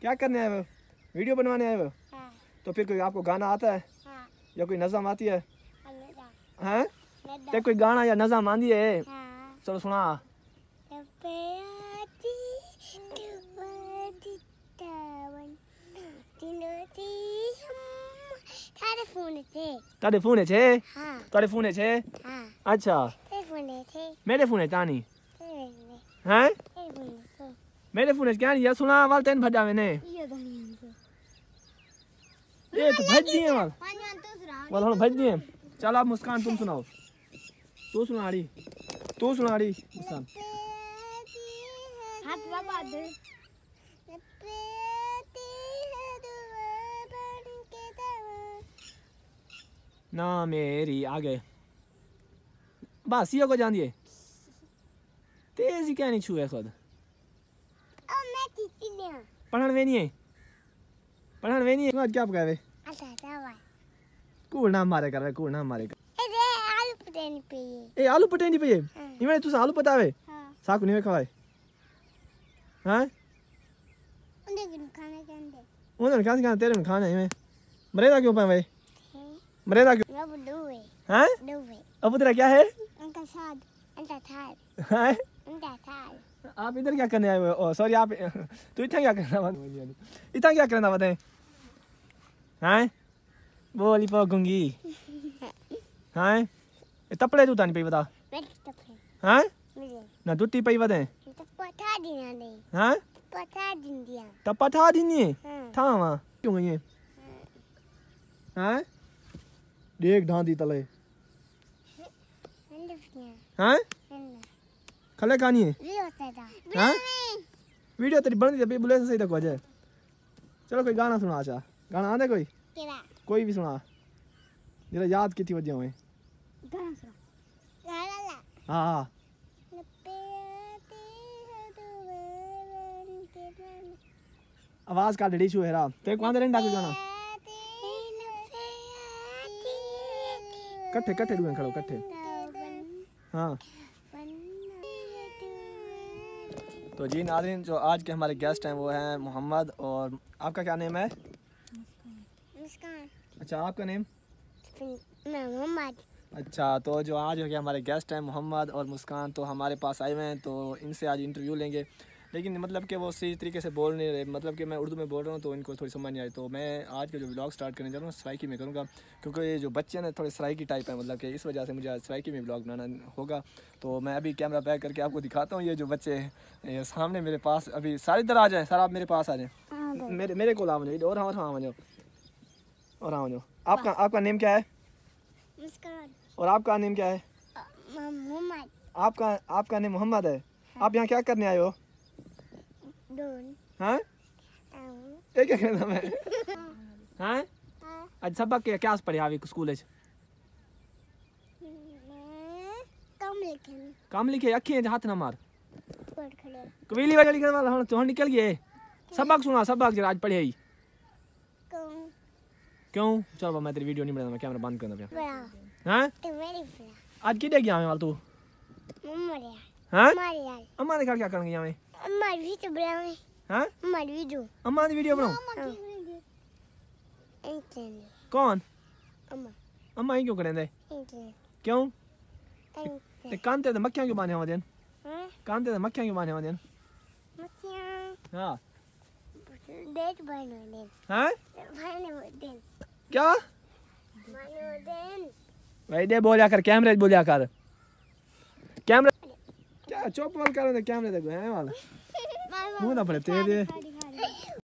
क्या करने आए हो वीडियो बनवाने आए हो हाँ। तो फिर कोई आपको गाना आता है हाँ। या कोई नज़म आती है हाँ? ते कोई गाना या नज़म आंदी है हाँ। चलो सुना तारे फोन छे हाँ। तारे फोन छे हाँ। अच्छा मेरे फोन तानी हैं हाँ? मेरे फोन क्या नहीं यार सुना वाल तेन भजा मैंने ये तो, तो भज दिए वाल वाल तो हम भज दिए चल आप मुस्कान तुम सुनाओ तू सुना रही तू सुना रही मुस्कान हाथ बाबा दे तो ना मेरी आगे बस ये को जान दिए तेजी क्या नहीं छुए खुद पढ़ण वेनी है पढ़ण वेनी है आज क्या पकावे वे कूड़ना मारे कर कूड़ ना मारे कर ए आलू पटे नहीं ए आलू पे इमे हाँ। तू आलू पटावे हां साकू नहीं खवाए हाँ उन्हें खाने के अंदर उन्हें खाने के अंदर तेरे में खाना इमे क्यों पाए मरेदा क्यों अब दुवे हां दुवे अब तेरा क्या है उनका साथ उनका थाल हां उनका थाल आप इधर क्या करने आए हो सॉरी आप तू इतना क्या करना मत इतना क्या करना बताए हैं वो वाली पो गुंगी हैं तपड़े तू तानी पे बता हैं ना दूती पई बता हैं तो दिन दिनी था वहाँ क्यों गई हैं देख ढांदी तले हैं खले कहानी है हां वीडियो तेरी बन दी बुले सही तक वजह चलो कोई गाना सुना अच्छा गाना आंदे कोई केड़ा कोई भी सुना जरा याद कितनी वजह ला हां हां आवाज का डडी छु हैरा ते कौन दे के गाना कठे कठे डुए खड़ो कठे हां तो जी नाजरीन जो आज के हमारे गेस्ट हैं वो हैं मोहम्मद और आपका क्या नेम है अच्छा आपका नेम मोहम्मद अच्छा तो जो आज हो गया हमारे गेस्ट हैं मोहम्मद और मुस्कान तो हमारे पास आए हुए हैं तो इनसे आज इंटरव्यू लेंगे लेकिन मतलब कि वो सही तरीके से बोल नहीं रहे मतलब कि मैं उर्दू में बोल रहा हूँ तो इनको थोड़ी समझ नहीं आई तो मैं आज का जो ब्लॉग स्टार्ट करने जा रहा हूँ सराइकी में करूँगा क्योंकि ये जो बच्चे ना थोड़े सराइकी टाइप हैं मतलब कि इस वजह से मुझे आज सराइकी में ब्लॉग बनाना होगा तो मैं अभी कैमरा पैक करके आपको दिखाता हूँ ये जो बच्चे सामने मेरे पास अभी सारे इधर आ जाएँ सर आप मेरे पास आ जाए हाँ, मेरे मेरे को आ और हाँ और हाँ आ जाओ और हाँ जाओ हाँ। आपका आपका नेम क्या है और आपका नेम क्या है आपका आपका नेम मोहम्मद है हाँ। आप यहाँ क्या करने आए हो हाँ क्या हाँ अज सबक के क्या पढ़े स्कूल लिखे लिखे हाथ ना मार कबीली वाली तो निकल गए सबक सुना सबक जरा आज पढ़े ही क्यों चल मैं तेरी वीडियो नहीं मैं कैमरा बंद आज गया वाल तू हमारे घर क्या करेंगे हमें वीडियो વિડિયો कौन अम्मा अम्मा ही क्यों करें क्यों ते कांते ते मक्खियां क्यों बाने हो देन कांते ते मक्खियां क्यों बाने हो देन मक्खियां हां डेट बाने देन हैं बाने देन क्या बाने देन भाई दे बोलिया कर कैमरे बोलिया कर कैमरा क्या चौप वाल कर तो कारण क्या हमने देखो हैं वाला मुंह ना पड़े तेरे